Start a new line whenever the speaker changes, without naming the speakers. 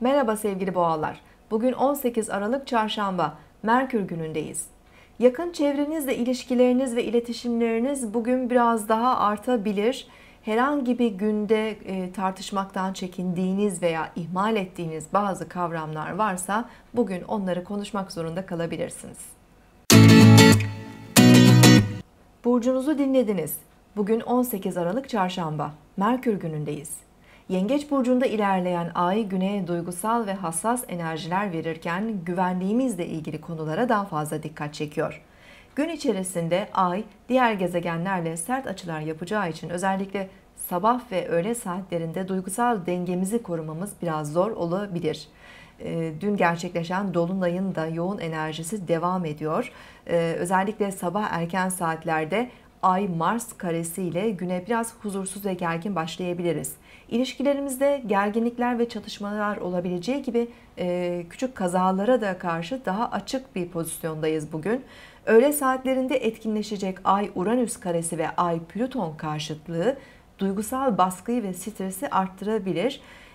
Merhaba sevgili boğalar. Bugün 18 Aralık Çarşamba, Merkür günündeyiz. Yakın çevrenizle ilişkileriniz ve iletişimleriniz bugün biraz daha artabilir. Herhangi bir günde e, tartışmaktan çekindiğiniz veya ihmal ettiğiniz bazı kavramlar varsa bugün onları konuşmak zorunda kalabilirsiniz. Burcunuzu dinlediniz. Bugün 18 Aralık Çarşamba, Merkür günündeyiz. Yengeç burcunda ilerleyen ay güneye duygusal ve hassas enerjiler verirken güvenliğimizle ilgili konulara daha fazla dikkat çekiyor. Gün içerisinde ay diğer gezegenlerle sert açılar yapacağı için özellikle sabah ve öğle saatlerinde duygusal dengemizi korumamız biraz zor olabilir. Ee, dün gerçekleşen Dolunay'ın da yoğun enerjisi devam ediyor. Ee, özellikle sabah erken saatlerde Ay Mars karesi ile güne biraz huzursuz ve gergin başlayabiliriz. İlişkilerimizde gerginlikler ve çatışmalar olabileceği gibi e, küçük kazalara da karşı daha açık bir pozisyondayız bugün. Öğle saatlerinde etkinleşecek Ay Uranüs karesi ve Ay Plüton karşıtlığı duygusal baskıyı ve stresi arttırabilir.